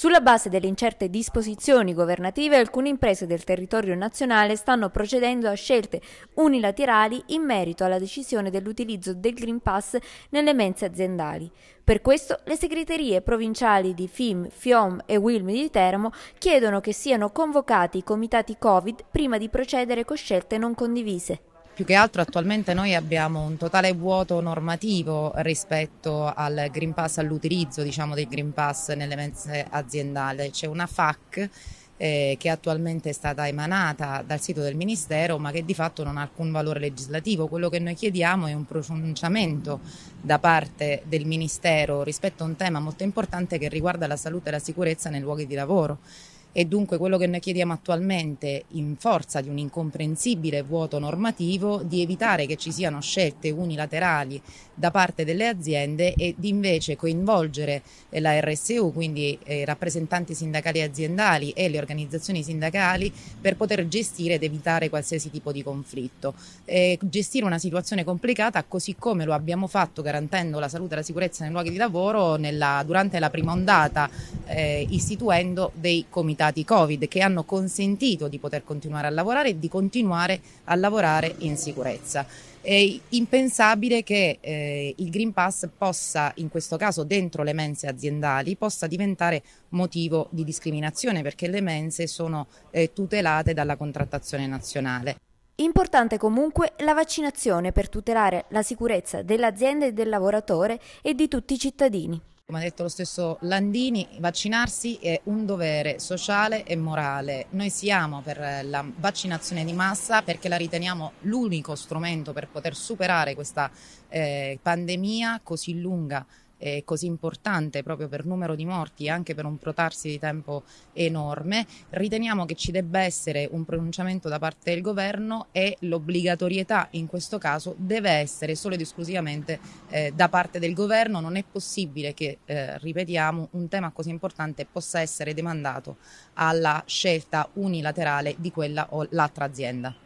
Sulla base delle incerte disposizioni governative, alcune imprese del territorio nazionale stanno procedendo a scelte unilaterali in merito alla decisione dell'utilizzo del Green Pass nelle mense aziendali. Per questo le segreterie provinciali di FIM, FIOM e WILM di Teramo chiedono che siano convocati i comitati Covid prima di procedere con scelte non condivise. Più che altro attualmente noi abbiamo un totale vuoto normativo rispetto al Green Pass, all'utilizzo diciamo, del Green Pass nelle mense aziendali. C'è una FAC eh, che attualmente è stata emanata dal sito del Ministero ma che di fatto non ha alcun valore legislativo. Quello che noi chiediamo è un pronunciamento da parte del Ministero rispetto a un tema molto importante che riguarda la salute e la sicurezza nei luoghi di lavoro e dunque quello che noi chiediamo attualmente, in forza di un incomprensibile vuoto normativo, di evitare che ci siano scelte unilaterali da parte delle aziende e di invece coinvolgere eh, la RSU, quindi eh, i rappresentanti sindacali aziendali e le organizzazioni sindacali per poter gestire ed evitare qualsiasi tipo di conflitto. E eh, gestire una situazione complicata così come lo abbiamo fatto garantendo la salute e la sicurezza nei luoghi di lavoro nella, durante la prima ondata eh, istituendo dei comitati Covid che hanno consentito di poter continuare a lavorare e di continuare a lavorare in sicurezza. È impensabile che eh, il Green Pass possa, in questo caso dentro le mense aziendali, possa diventare motivo di discriminazione perché le mense sono eh, tutelate dalla contrattazione nazionale. Importante comunque la vaccinazione per tutelare la sicurezza dell'azienda e del lavoratore e di tutti i cittadini. Come ha detto lo stesso Landini, vaccinarsi è un dovere sociale e morale. Noi siamo per la vaccinazione di massa perché la riteniamo l'unico strumento per poter superare questa eh, pandemia così lunga eh, così importante proprio per numero di morti e anche per un protarsi di tempo enorme, riteniamo che ci debba essere un pronunciamento da parte del governo e l'obbligatorietà in questo caso deve essere solo ed esclusivamente eh, da parte del governo. Non è possibile che, eh, ripetiamo, un tema così importante possa essere demandato alla scelta unilaterale di quella o l'altra azienda.